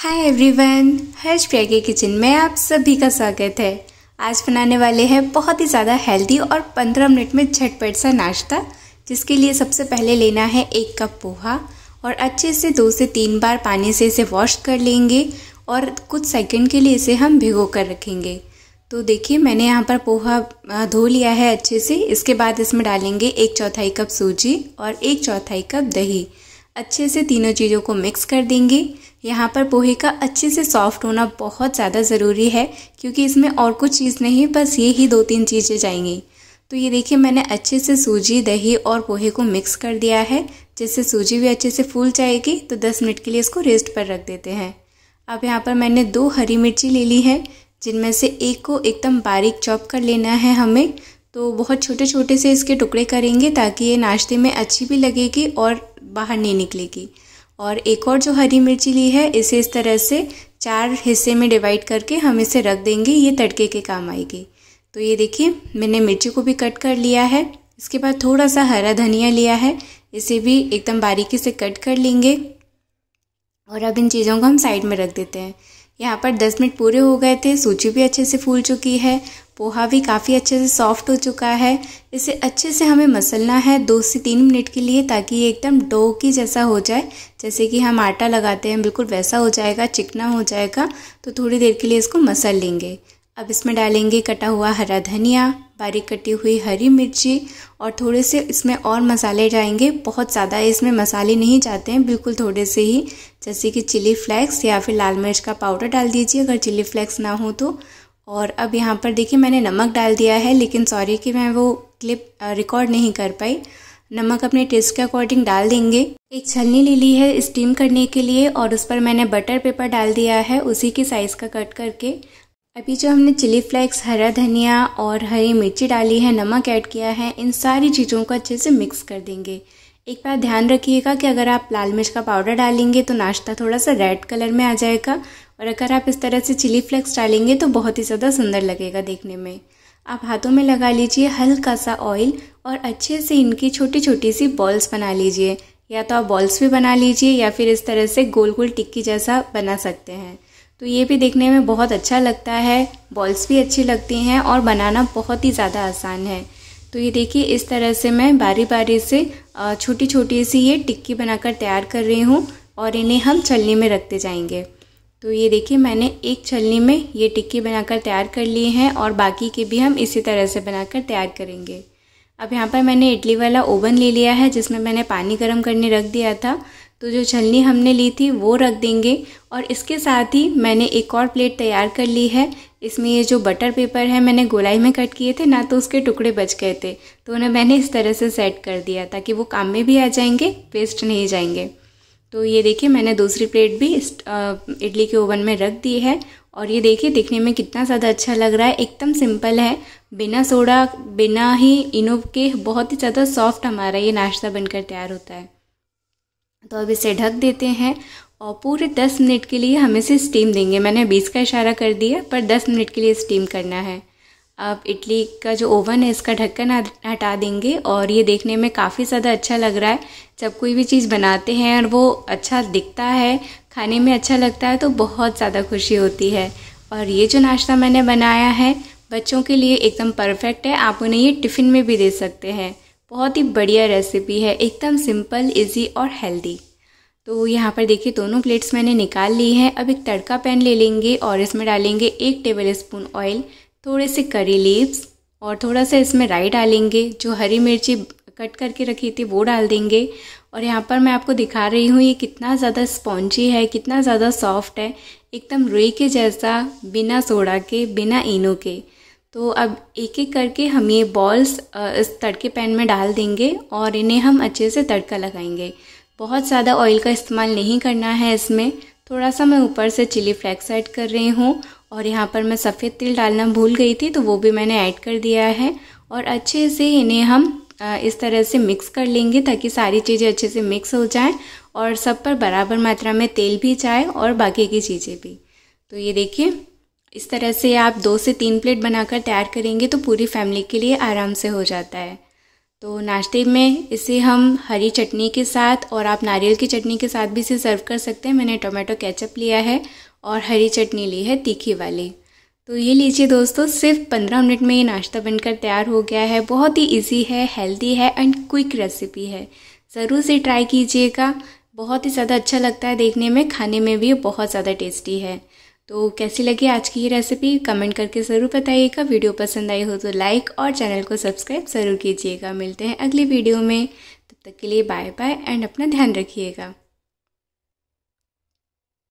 hi everyone हर्ष प्रिया के kitchen में आप सभी का स्वागत है आज बनाने वाले हैं बहुत ही ज़्यादा हेल्दी और 15 मिनट में झटपट सा नाश्ता जिसके लिए सबसे पहले लेना है एक कप पोहा और अच्छे से दो से तीन बार पानी से इसे वॉश कर लेंगे और कुछ सेकंड के लिए इसे हम भिगो कर रखेंगे तो देखिए मैंने यहाँ पर पोहा धो लिया है अच्छे से इसके बाद इसमें डालेंगे एक चौथाई कप सूजी और एक चौथाई कप दही अच्छे से तीनों चीज़ों को मिक्स कर देंगे यहाँ पर पोहे का अच्छे से सॉफ्ट होना बहुत ज़्यादा ज़रूरी है क्योंकि इसमें और कुछ चीज़ नहीं बस ये ही दो तीन चीज़ें जाएंगी तो ये देखिए मैंने अच्छे से सूजी दही और पोहे को मिक्स कर दिया है जिससे सूजी भी अच्छे से फूल जाएगी तो 10 मिनट के लिए इसको रेस्ट पर रख देते हैं अब यहाँ पर मैंने दो हरी मिर्ची ले ली है जिनमें से एक को एकदम बारीक चॉप कर लेना है हमें तो बहुत छोटे छोटे से इसके टुकड़े करेंगे ताकि ये नाश्ते में अच्छी भी लगेगी और बाहर नहीं निकलेगी और एक और जो हरी मिर्ची ली है इसे इस तरह से चार हिस्से में डिवाइड करके हम इसे रख देंगे ये तड़के के काम आएगी तो ये देखिए मैंने मिर्ची को भी कट कर लिया है इसके बाद थोड़ा सा हरा धनिया लिया है इसे भी एकदम बारीकी से कट कर लेंगे और अब इन चीज़ों को हम साइड में रख देते हैं यहाँ पर दस मिनट पूरे हो गए थे सूजी भी अच्छे से फूल चुकी है पोहा भी काफ़ी अच्छे से सॉफ्ट हो चुका है इसे अच्छे से हमें मसलना है दो से तीन मिनट के लिए ताकि ये एकदम डो की जैसा हो जाए जैसे कि हम आटा लगाते हैं बिल्कुल वैसा हो जाएगा चिकना हो जाएगा तो थोड़ी देर के लिए इसको मसल लेंगे अब इसमें डालेंगे कटा हुआ हरा धनिया बारीक कटी हुई हरी मिर्ची और थोड़े से इसमें और मसाले जाएंगे बहुत ज़्यादा इसमें मसाले नहीं जाते हैं बिल्कुल थोड़े से ही जैसे कि चिली फ्लेक्स या फिर लाल मिर्च का पाउडर डाल दीजिए अगर चिली फ्लेक्स ना हो तो और अब यहाँ पर देखिए मैंने नमक डाल दिया है लेकिन सॉरी कि मैं वो क्लिप रिकॉर्ड नहीं कर पाई नमक अपने टेस्ट के अकॉर्डिंग डाल देंगे एक छलनी ले ली है स्टीम करने के लिए और उस पर मैंने बटर पेपर डाल दिया है उसी के साइज़ का कट करके अभी जो हमने चिली फ्लेक्स हरा धनिया और हरी मिर्ची डाली है नमक ऐड किया है इन सारी चीज़ों को अच्छे से मिक्स कर देंगे एक बार ध्यान रखिएगा कि अगर आप लाल मिर्च का पाउडर डालेंगे तो नाश्ता थोड़ा सा रेड कलर में आ जाएगा और अगर आप इस तरह से चिली फ्लेक्स डालेंगे तो बहुत ही ज़्यादा सुंदर लगेगा देखने में आप हाथों में लगा लीजिए हल्का सा ऑयल और अच्छे से इनकी छोटी छोटी सी बॉल्स बना लीजिए या तो आप बॉल्स भी बना लीजिए या फिर इस तरह से गोल गोल टिक्की जैसा बना सकते हैं तो ये भी देखने में बहुत अच्छा लगता है बॉल्स भी अच्छी लगती हैं और बनाना बहुत ही ज़्यादा आसान है तो ये देखिए इस तरह से मैं बारी बारी से छोटी छोटी सी ये टिक्की बनाकर तैयार कर रही हूँ और इन्हें हम छलनी में रखते जाएंगे तो ये देखिए मैंने एक छलनी में ये टिक्की बनाकर तैयार कर लिए हैं और बाकी के भी हम इसी तरह से बनाकर तैयार करेंगे अब यहाँ पर मैंने इडली वाला ओवन ले लिया है जिसमें मैंने पानी गर्म करने रख दिया था तो जो छलनी हमने ली थी वो रख देंगे और इसके साथ ही मैंने एक और प्लेट तैयार कर ली है इसमें ये जो बटर पेपर है मैंने गोलाई में कट किए थे ना तो उसके टुकड़े बच गए थे तो उन्हें मैंने इस तरह से सेट कर दिया ताकि वो काम में भी आ जाएंगे वेस्ट नहीं जाएंगे तो ये देखिए मैंने दूसरी प्लेट भी इडली के ओवन में रख दी है और ये देखिए दिखने में कितना ज़्यादा अच्छा लग रहा है एकदम सिंपल है बिना सोडा बिना ही इनो के बहुत ही ज़्यादा सॉफ्ट हमारा ये नाश्ता बनकर तैयार होता है तो अब इसे ढक देते हैं और पूरे दस मिनट के लिए हम इसे स्टीम देंगे मैंने बीस का इशारा कर दिया पर दस मिनट के लिए स्टीम करना है अब इडली का जो ओवन है इसका ढक्कन हटा देंगे और ये देखने में काफ़ी ज़्यादा अच्छा लग रहा है जब कोई भी चीज़ बनाते हैं और वो अच्छा दिखता है खाने में अच्छा लगता है तो बहुत ज़्यादा खुशी होती है और ये जो नाश्ता मैंने बनाया है बच्चों के लिए एकदम परफेक्ट है आप उन्हें ये टिफ़िन में भी दे सकते हैं बहुत ही बढ़िया रेसिपी है एकदम सिंपल इजी और हेल्दी तो यहाँ पर देखिए दोनों प्लेट्स मैंने निकाल ली हैं अब एक तड़का पैन ले लेंगे और इसमें डालेंगे एक टेबल स्पून ऑयल थोड़े से करी लीव्स और थोड़ा सा इसमें राई डालेंगे जो हरी मिर्ची कट करके रखी थी वो डाल देंगे और यहाँ पर मैं आपको दिखा रही हूँ ये कितना ज़्यादा स्पॉन्जी है कितना ज़्यादा सॉफ्ट है एकदम रुई के जैसा बिना सोडा के बिना इनो के तो अब एक एक करके हम ये बॉल्स इस तड़के पैन में डाल देंगे और इन्हें हम अच्छे से तड़का लगाएंगे बहुत ज़्यादा ऑयल का इस्तेमाल नहीं करना है इसमें थोड़ा सा मैं ऊपर से चिली फ्लैक्स ऐड कर रही हूँ और यहाँ पर मैं सफ़ेद तिल डालना भूल गई थी तो वो भी मैंने ऐड कर दिया है और अच्छे से इन्हें हम इस तरह से मिक्स कर लेंगे ताकि सारी चीज़ें अच्छे से मिक्स हो जाएं और सब पर बराबर मात्रा में तेल भी जाए और बाकी की चीज़ें भी तो ये देखिए इस तरह से आप दो से तीन प्लेट बनाकर तैयार करेंगे तो पूरी फैमिली के लिए आराम से हो जाता है तो नाश्ते में इसे हम हरी चटनी के साथ और आप नारियल की चटनी के साथ भी इसे सर्व कर सकते हैं मैंने टोमेटो केचप लिया है और हरी चटनी ली है तीखी वाली तो ये लीजिए दोस्तों सिर्फ पंद्रह मिनट में ये नाश्ता बनकर तैयार हो गया है बहुत ही इजी है हेल्दी है एंड क्विक रेसिपी है ज़रूर से ट्राई कीजिएगा बहुत ही ज़्यादा अच्छा लगता है देखने में खाने में भी बहुत ज़्यादा टेस्टी है तो कैसी लगी आज की ये रेसिपी कमेंट करके ज़रूर बताइएगा वीडियो पसंद आई हो तो लाइक और चैनल को सब्सक्राइब ज़रूर कीजिएगा मिलते हैं अगली वीडियो में तब तक के लिए बाय बाय एंड अपना ध्यान रखिएगा